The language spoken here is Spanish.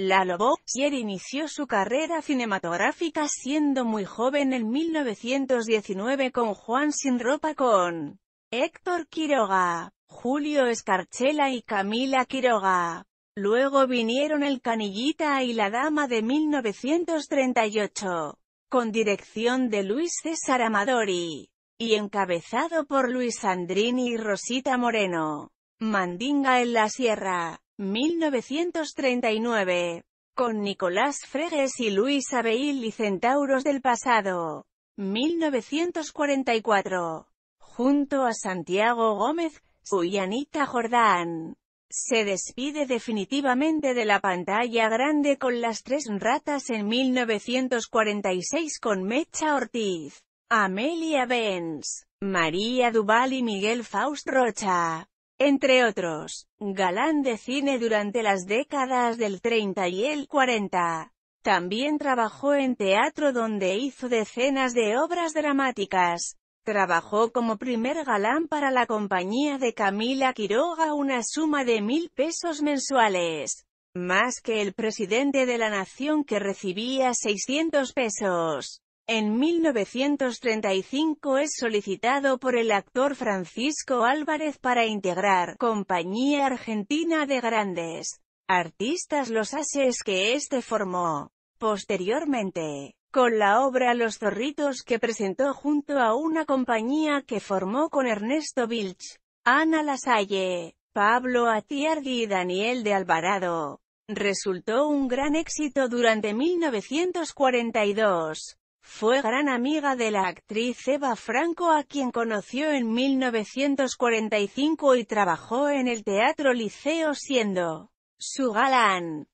Lalo Boxier inició su carrera cinematográfica siendo muy joven en 1919 con Juan Sin Ropa con Héctor Quiroga, Julio Escarchela y Camila Quiroga. Luego vinieron El Canillita y La Dama de 1938, con dirección de Luis César Amadori, y encabezado por Luis Sandrini y Rosita Moreno. Mandinga en la Sierra. 1939. Con Nicolás Fregues y Luis Abeil y Centauros del Pasado. 1944. Junto a Santiago Gómez, Suyanita Jordán. Se despide definitivamente de la pantalla grande con Las Tres Ratas en 1946 con Mecha Ortiz, Amelia Benz, María Duval y Miguel Faust Rocha. Entre otros, galán de cine durante las décadas del 30 y el 40. También trabajó en teatro donde hizo decenas de obras dramáticas. Trabajó como primer galán para la compañía de Camila Quiroga una suma de mil pesos mensuales, más que el presidente de la nación que recibía 600 pesos. En 1935 es solicitado por el actor Francisco Álvarez para integrar Compañía Argentina de Grandes Artistas Los Ases que éste formó. Posteriormente, con la obra Los Zorritos que presentó junto a una compañía que formó con Ernesto Bilch, Ana Lasalle, Pablo Atiardi y Daniel de Alvarado, resultó un gran éxito durante 1942. Fue gran amiga de la actriz Eva Franco a quien conoció en 1945 y trabajó en el Teatro Liceo siendo su galán.